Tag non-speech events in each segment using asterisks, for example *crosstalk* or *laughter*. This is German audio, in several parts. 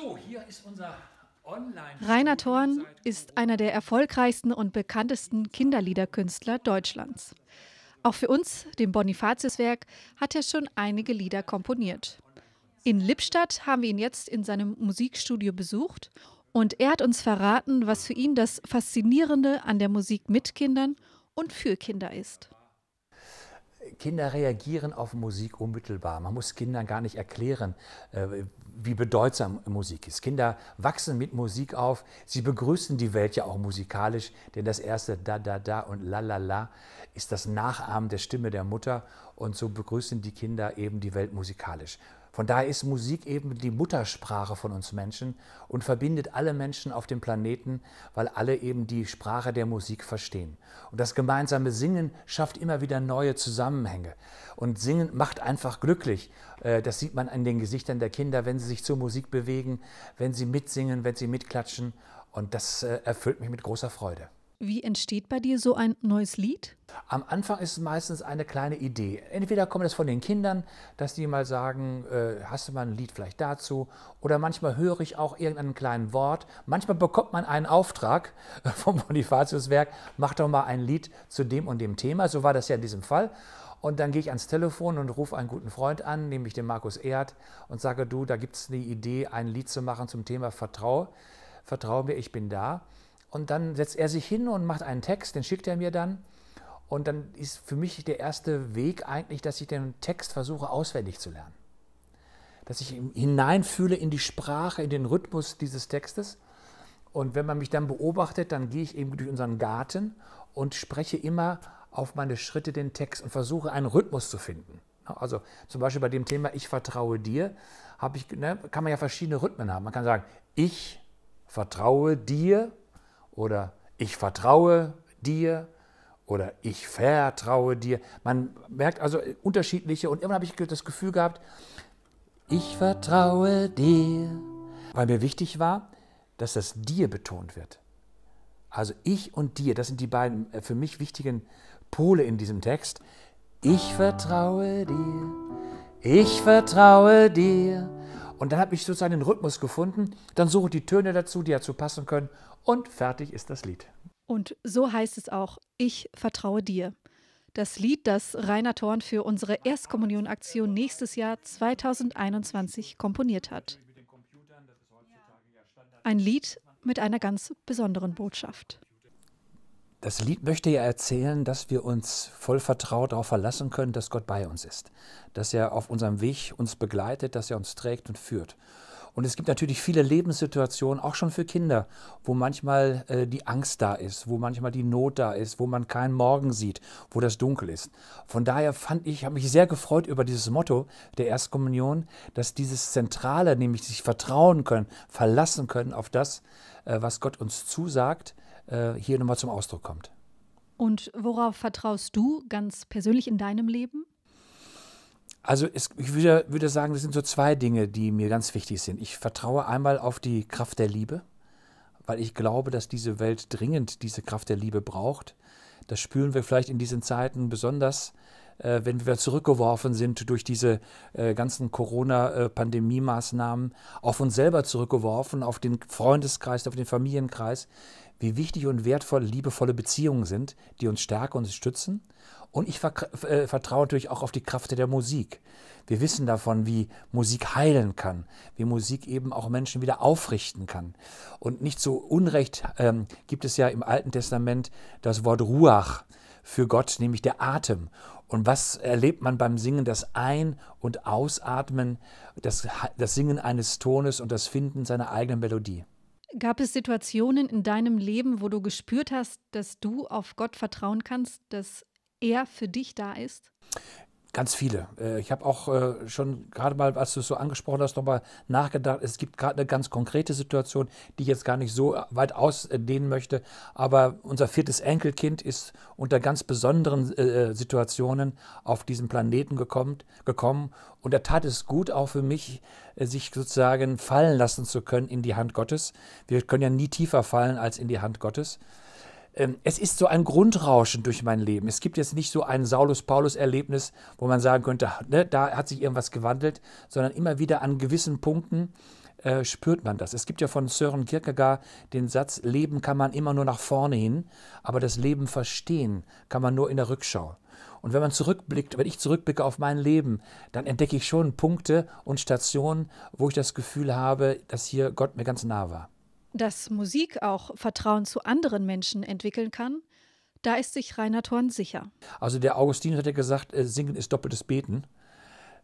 So, hier ist unser Rainer Thorn ist einer der erfolgreichsten und bekanntesten Kinderliederkünstler Deutschlands. Auch für uns, dem Bonifatius-Werk, hat er schon einige Lieder komponiert. In Lippstadt haben wir ihn jetzt in seinem Musikstudio besucht und er hat uns verraten, was für ihn das Faszinierende an der Musik mit Kindern und für Kinder ist. Kinder reagieren auf Musik unmittelbar. Man muss Kindern gar nicht erklären, äh, wie bedeutsam Musik ist. Kinder wachsen mit Musik auf. Sie begrüßen die Welt ja auch musikalisch, denn das erste Da, Da, Da und La, La, La ist das Nachahmen der Stimme der Mutter. Und so begrüßen die Kinder eben die Welt musikalisch. Von daher ist Musik eben die Muttersprache von uns Menschen und verbindet alle Menschen auf dem Planeten, weil alle eben die Sprache der Musik verstehen. Und das gemeinsame Singen schafft immer wieder neue Zusammenhänge. Und Singen macht einfach glücklich. Äh, das sieht man an den Gesichtern der Kinder, wenn sie sich zur Musik bewegen, wenn sie mitsingen, wenn sie mitklatschen. Und das äh, erfüllt mich mit großer Freude. Wie entsteht bei dir so ein neues Lied? Am Anfang ist es meistens eine kleine Idee. Entweder kommt es von den Kindern, dass die mal sagen, äh, hast du mal ein Lied vielleicht dazu? Oder manchmal höre ich auch irgendeinen kleinen Wort. Manchmal bekommt man einen Auftrag äh, vom Bonifatiuswerk, mach doch mal ein Lied zu dem und dem Thema. So war das ja in diesem Fall. Und dann gehe ich ans Telefon und rufe einen guten Freund an, nämlich den Markus Erd, und sage, du, da gibt es eine Idee, ein Lied zu machen zum Thema Vertrau. Vertrau mir, ich bin da. Und dann setzt er sich hin und macht einen Text, den schickt er mir dann. Und dann ist für mich der erste Weg eigentlich, dass ich den Text versuche auswendig zu lernen. Dass ich hineinfühle in die Sprache, in den Rhythmus dieses Textes. Und wenn man mich dann beobachtet, dann gehe ich eben durch unseren Garten und spreche immer auf meine Schritte den Text und versuche einen Rhythmus zu finden. Also zum Beispiel bei dem Thema Ich vertraue dir, ich, ne, kann man ja verschiedene Rhythmen haben. Man kann sagen, ich vertraue dir, oder ich vertraue dir oder ich vertraue dir. Man merkt also unterschiedliche und immer habe ich das Gefühl gehabt, ich vertraue dir, weil mir wichtig war, dass das dir betont wird. Also ich und dir, das sind die beiden äh, für mich wichtigen Pole in diesem Text. Ich vertraue dir, ich vertraue dir und dann habe ich sozusagen den Rhythmus gefunden, dann suche ich die Töne dazu, die dazu passen können und fertig ist das Lied. Und so heißt es auch, ich vertraue dir. Das Lied, das Rainer Thorn für unsere Erstkommunionaktion nächstes Jahr 2021 komponiert hat. Ein Lied mit einer ganz besonderen Botschaft das Lied möchte ja erzählen, dass wir uns voll vertraut darauf verlassen können, dass Gott bei uns ist, dass er auf unserem Weg uns begleitet, dass er uns trägt und führt. Und es gibt natürlich viele Lebenssituationen, auch schon für Kinder, wo manchmal äh, die Angst da ist, wo manchmal die Not da ist, wo man keinen Morgen sieht, wo das dunkel ist. Von daher fand ich, habe mich sehr gefreut über dieses Motto der Erstkommunion, dass dieses Zentrale, nämlich sich vertrauen können, verlassen können auf das, äh, was Gott uns zusagt, äh, hier nochmal zum Ausdruck kommt. Und worauf vertraust du ganz persönlich in deinem Leben? Also es, ich würde, würde, sagen, das sind so zwei Dinge, die mir ganz wichtig sind. Ich vertraue einmal auf die Kraft der Liebe, weil ich glaube, dass diese Welt dringend diese Kraft der Liebe braucht. Das spüren wir vielleicht in diesen Zeiten besonders, äh, wenn wir zurückgeworfen sind durch diese äh, ganzen Corona-Pandemie-Maßnahmen, äh, auf uns selber zurückgeworfen, auf den Freundeskreis, auf den Familienkreis, wie wichtig und wertvoll liebevolle Beziehungen sind, die uns stärken und stützen. Und ich äh, vertraue natürlich auch auf die Kraft der Musik. Wir wissen davon, wie Musik heilen kann, wie Musik eben auch Menschen wieder aufrichten kann. Und nicht zu Unrecht ähm, gibt es ja im Alten Testament das Wort Ruach, für Gott, nämlich der Atem. Und was erlebt man beim Singen? Das Ein- und Ausatmen, das, das Singen eines Tones und das Finden seiner eigenen Melodie. Gab es Situationen in deinem Leben, wo du gespürt hast, dass du auf Gott vertrauen kannst, dass er für dich da ist? Ganz viele. Äh, ich habe auch äh, schon gerade mal, als du es so angesprochen hast, nochmal nachgedacht. Es gibt gerade eine ganz konkrete Situation, die ich jetzt gar nicht so äh, weit ausdehnen möchte. Aber unser viertes Enkelkind ist unter ganz besonderen Situationen auf diesen Planeten gekommen. gekommen. Und er tat es gut, auch für mich, sich sozusagen fallen lassen zu können in die Hand Gottes. Wir können ja nie tiefer fallen als in die Hand Gottes. Ähm, es ist so ein Grundrauschen durch mein Leben. Es gibt jetzt nicht so ein Saulus-Paulus-Erlebnis, wo man sagen könnte, ne, da hat sich irgendwas gewandelt, sondern immer wieder an gewissen Punkten äh, spürt man das. Es gibt ja von Sören Kierkegaard den Satz, Leben kann man immer nur nach vorne hin, aber das Leben verstehen kann man nur in der Rückschau. Und wenn man zurückblickt, wenn ich zurückblicke auf mein Leben, dann entdecke ich schon Punkte und Stationen, wo ich das Gefühl habe, dass hier Gott mir ganz nah war. Dass Musik auch Vertrauen zu anderen Menschen entwickeln kann, da ist sich Rainer Thorn sicher. Also der Augustin hat ja gesagt, äh, Singen ist doppeltes Beten.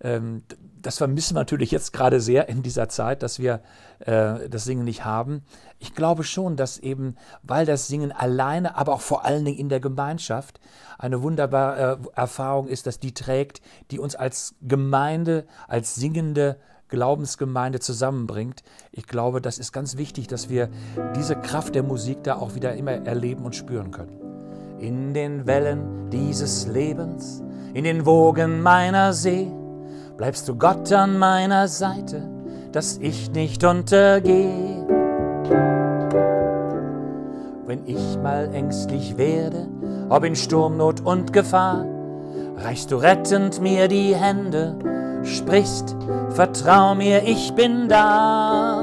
Ähm, das vermissen wir natürlich jetzt gerade sehr in dieser Zeit, dass wir äh, das Singen nicht haben. Ich glaube schon, dass eben, weil das Singen alleine, aber auch vor allen Dingen in der Gemeinschaft eine wunderbare äh, Erfahrung ist, dass die trägt, die uns als Gemeinde, als Singende Glaubensgemeinde zusammenbringt. Ich glaube, das ist ganz wichtig, dass wir diese Kraft der Musik da auch wieder immer erleben und spüren können. In den Wellen dieses Lebens, in den Wogen meiner See, bleibst du Gott an meiner Seite, dass ich nicht untergehe. Wenn ich mal ängstlich werde, ob in Sturmnot und Gefahr, reichst du rettend mir die Hände sprichst, vertrau mir, ich bin da.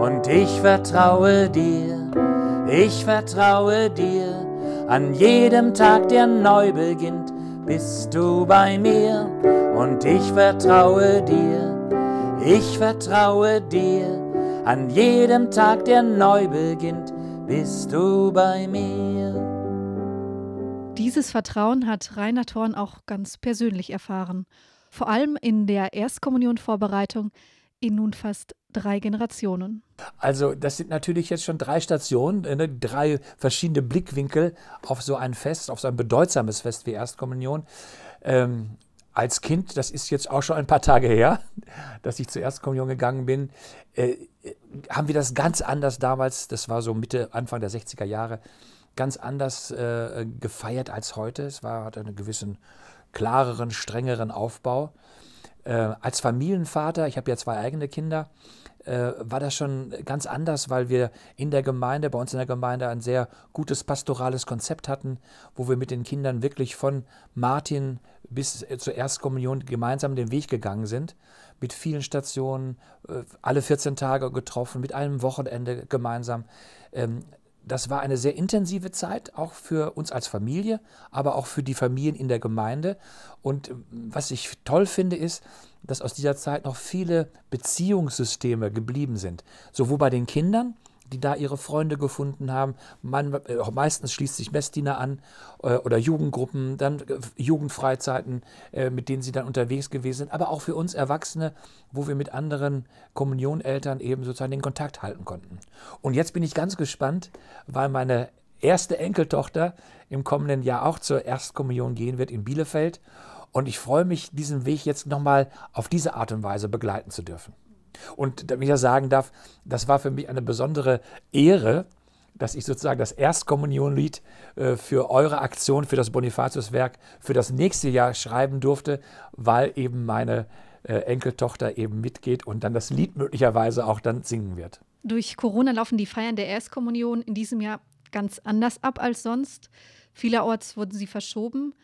Und ich vertraue dir, ich vertraue dir. An jedem Tag, der neu beginnt, bist du bei mir. Und ich vertraue dir, ich vertraue dir. An jedem Tag, der neu beginnt, bist du bei mir. Dieses Vertrauen hat Rainer Thorn auch ganz persönlich erfahren vor allem in der Erstkommunionvorbereitung in nun fast drei Generationen. Also das sind natürlich jetzt schon drei Stationen, ne, drei verschiedene Blickwinkel auf so ein Fest, auf so ein bedeutsames Fest wie Erstkommunion. Ähm, als Kind, das ist jetzt auch schon ein paar Tage her, *laughs* dass ich zur Erstkommunion gegangen bin, äh, äh, haben wir das ganz anders damals, das war so Mitte, Anfang der 60er Jahre, ganz anders äh, äh, gefeiert als heute. Es war, hat einen gewissen klareren, strengeren Aufbau. Äh, als Familienvater, ich habe ja zwei eigene Kinder, äh, war das schon ganz anders, weil wir in der Gemeinde, bei uns in der Gemeinde, ein sehr gutes pastorales Konzept hatten, wo wir mit den Kindern wirklich von Martin bis zur Erstkommunion gemeinsam den Weg gegangen sind, mit vielen Stationen, äh, alle 14 Tage getroffen, mit einem Wochenende gemeinsam. Ähm, das war eine sehr intensive Zeit, auch für uns als Familie, aber auch für die Familien in der Gemeinde. Und ähm, was ich toll finde, ist, dass aus dieser Zeit noch viele Beziehungssysteme geblieben sind. Sowohl bei den Kindern, die da ihre Freunde gefunden haben. Man, äh, meistens schließt sich Messdiener an äh, oder Jugendgruppen, dann äh, Jugendfreizeiten, äh, mit denen sie dann unterwegs gewesen sind. Aber auch für uns Erwachsene, wo wir mit anderen Kommunioneltern eben sozusagen den Kontakt halten konnten. Und jetzt bin ich ganz gespannt, weil meine erste Enkeltochter im kommenden Jahr auch zur Erstkommunion gehen wird in Bielefeld. Und ich freue mich, diesen Weg jetzt nochmal auf diese Art und Weise begleiten zu dürfen. Und damit ich das sagen darf, das war für mich eine besondere Ehre, dass ich sozusagen das Erstkommunionlied äh, für eure Aktion, für das Bonifatiuswerk für das nächste Jahr schreiben durfte, weil eben meine äh, Enkeltochter eben mitgeht und dann das Lied möglicherweise auch dann singen wird. Durch Corona laufen die Feiern der Erstkommunion in diesem Jahr ganz anders ab als sonst. Vielerorts wurden sie verschoben.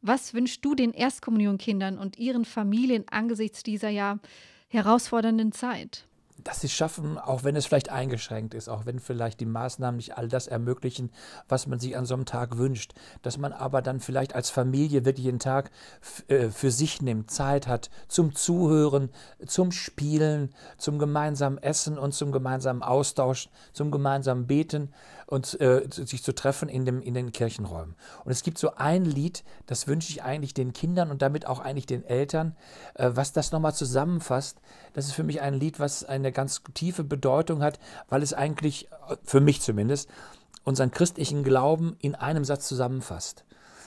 Was wünschst du den Erstkommunionkindern und ihren Familien angesichts dieser Jahr herausfordernden Zeit. Dass sie es schaffen, auch wenn es vielleicht eingeschränkt ist, auch wenn vielleicht die Maßnahmen nicht all das ermöglichen, was man sich an so einem Tag wünscht, dass man aber dann vielleicht als Familie wirklich einen Tag äh, für sich nimmt, Zeit hat zum Zuhören, zum Spielen, zum gemeinsamen Essen und zum gemeinsamen Austausch, zum gemeinsamen Beten und äh, sich zu treffen in, dem, in den Kirchenräumen. Und es gibt so ein Lied, das wünsche ich eigentlich den Kindern und damit auch eigentlich den Eltern, äh, was das nochmal zusammenfasst. Das ist für mich ein Lied, was eine ganz tiefe Bedeutung hat, weil es eigentlich, für mich zumindest, unseren christlichen Glauben in einem Satz zusammenfasst.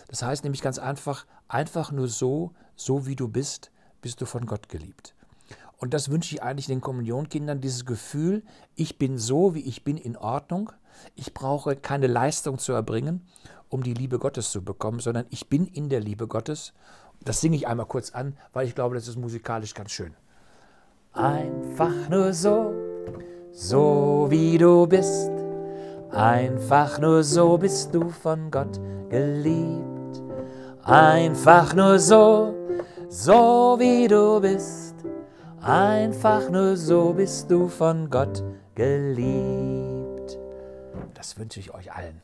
Das heißt nämlich ganz einfach, einfach nur so, so wie du bist, bist du von Gott geliebt. Und das wünsche ich eigentlich den Kommunionkindern, dieses Gefühl, ich bin so, wie ich bin, in Ordnung. Ich brauche keine Leistung zu erbringen, um die Liebe Gottes zu bekommen, sondern ich bin in der Liebe Gottes. Das singe ich einmal kurz an, weil ich glaube, das ist musikalisch ganz schön. Einfach nur so, so wie du bist. Einfach nur so bist du von Gott geliebt. Einfach nur so, so wie du bist. Einfach nur so bist du von Gott geliebt. Das wünsche ich euch allen.